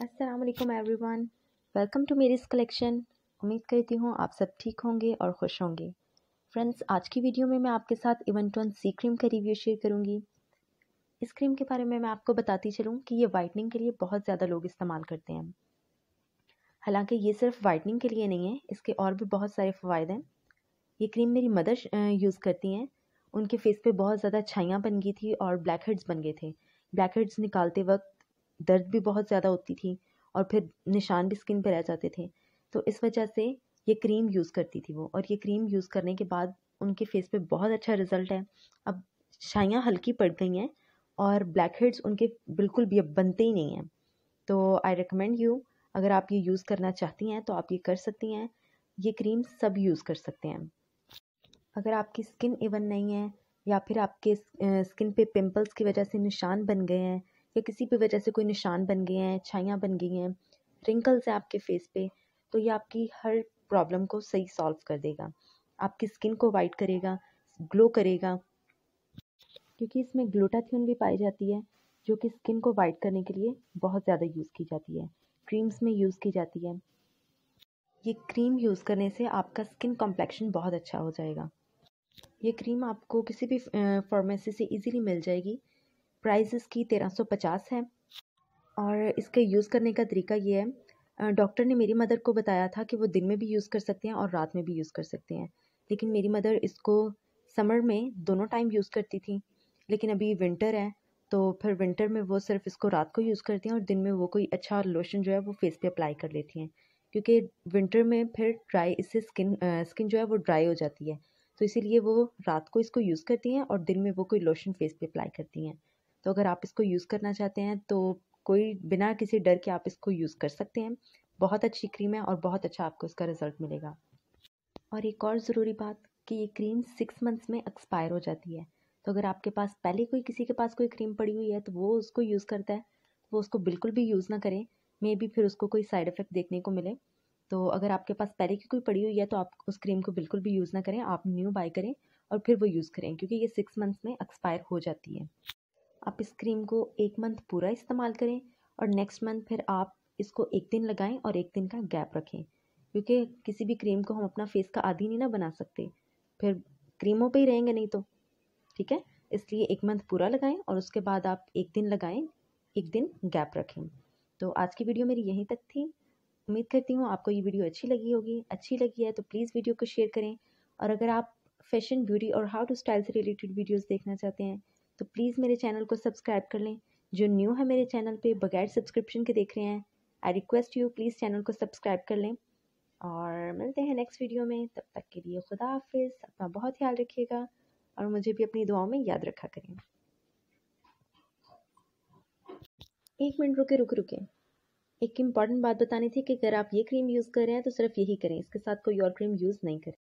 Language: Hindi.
Aslam every one welcome to इस कलेक्शन उम्मीद करती हूँ आप सब ठीक होंगे और खुश होंगे फ्रेंड्स आज की वीडियो में मैं आपके साथ इवन वन सी क्रीम का रिव्यू शेयर करूँगी इस क्रीम के बारे में मैं आपको बताती चलूँ कि ये वाइटनिंग के लिए बहुत ज़्यादा लोग इस्तेमाल करते हैं हालांकि ये सिर्फ वाइटनिंग के लिए नहीं है इसके और भी बहुत सारे फ़वाद हैं ये क्रीम मेरी मदर यूज़ करती हैं उनके फेस पर बहुत ज़्यादा छाइयाँ बन गई थी और ब्लैक हेड्स बन गए थे ब्लैक हेड्स निकालते वक्त दर्द भी बहुत ज़्यादा होती थी और फिर निशान भी स्किन पर रह जाते थे तो इस वजह से ये क्रीम यूज़ करती थी वो और ये क्रीम यूज़ करने के बाद उनके फेस पे बहुत अच्छा रिजल्ट है अब शाइयाँ हल्की पड़ गई हैं और ब्लैक हेड्स उनके बिल्कुल भी अब बनते ही नहीं हैं तो आई रिकमेंड यू अगर आप ये यूज़ करना चाहती हैं तो आप ये कर सकती हैं ये क्रीम सब यूज़ कर सकते हैं अगर आपकी स्किन इवन नहीं है या फिर आपके स्किन पे पिंपल्स की वजह से निशान बन गए हैं या किसी भी वजह से कोई निशान बन गए हैं छाइयाँ बन गई हैं रिंकल्स हैं आपके फेस पे तो ये आपकी हर प्रॉब्लम को सही सॉल्व कर देगा आपकी स्किन को वाइट करेगा ग्लो करेगा क्योंकि इसमें ग्लूटाथियोन भी पाई जाती है जो कि स्किन को वाइट करने के लिए बहुत ज़्यादा यूज़ की जाती है क्रीम्स में यूज़ की जाती है ये क्रीम यूज़ करने से आपका स्किन कॉम्प्लेक्शन बहुत अच्छा हो जाएगा ये क्रीम आपको किसी भी फार्मेसी से इजीली मिल जाएगी प्राइस इसकी तेरह सौ पचास है और इसके यूज़ करने का तरीका ये है डॉक्टर ने मेरी मदर को बताया था कि वो दिन में भी यूज़ कर सकते हैं और रात में भी यूज़ कर सकते हैं लेकिन मेरी मदर इसको समर में दोनों टाइम यूज़ करती थी लेकिन अभी विंटर है तो फिर विंटर में वो सिर्फ इसको रात को यूज़ करती हैं और दिन में वो कोई अच्छा लोशन जो है वो फेस पे अप्लाई कर लेती हैं क्योंकि विंटर में फिर ड्राई इससे स्किन आ, स्किन जो है वो ड्राई हो जाती है तो इसीलिए वो रात को इसको यूज़ करती हैं और दिन में वो कोई लोशन फेस पे अप्लाई करती हैं तो अगर आप इसको यूज़ करना चाहते हैं तो कोई बिना किसी डर के आप इसको यूज़ कर सकते हैं बहुत अच्छी क्रीम है और बहुत अच्छा आपको इसका रिज़ल्ट मिलेगा और एक और ज़रूरी बात कि ये क्रीम सिक्स मंथ्स में एक्सपायर हो जाती है तो अगर आपके पास पहले कोई किसी के पास कोई क्रीम पड़ी हुई है तो वो उसको यूज़ करता है वो उसको बिल्कुल भी यूज़ ना करें मे बी फिर उसको कोई साइड इफ़ेक्ट देखने को मिले तो अगर आपके पास पहले की कोई पड़ी हुई है तो आप उस क्रीम को बिल्कुल भी यूज़ ना करें आप न्यू बाई करें और फिर वो यूज़ करें क्योंकि ये सिक्स मंथ्स में एक्सपायर हो जाती है आप इस क्रीम को एक मंथ पूरा इस्तेमाल करें और नेक्स्ट मंथ फिर आप इसको एक दिन लगाएं और एक दिन का गैप रखें क्योंकि किसी भी क्रीम को हम अपना फेस का आधी नहीं ना बना सकते फिर क्रीमों पे ही रहेंगे नहीं तो ठीक है इसलिए एक मंथ पूरा लगाएं और उसके बाद आप एक दिन लगाएं एक दिन गैप रखें तो आज की वीडियो मेरी यहीं तक थी उम्मीद करती हूँ आपको ये वीडियो अच्छी लगी होगी अच्छी लगी है तो प्लीज़ वीडियो को शेयर करें और अगर आप फैशन ब्यूटी और हाउ टू स्टाइल से रिलेटेड वीडियोज़ देखना चाहते हैं तो प्लीज़ मेरे चैनल को सब्सक्राइब कर लें जो न्यू है मेरे चैनल पे बगैर सब्सक्रिप्शन के देख रहे हैं I request you please channel को सब्सक्राइब कर लें और मिलते हैं नेक्स्ट वीडियो में तब तक के लिए खुदा हाफिज़ अपना बहुत ख्याल रखिएगा और मुझे भी अपनी दुआओं में याद रखा करें एक मिनट रुके रुके रुके एक इम्पॉर्टेंट बात बतानी थी कि अगर आप ये क्रीम यूज़ कर रहे हैं तो सिर्फ यही करें इसके साथ कोई और क्रीम यूज़ नहीं करें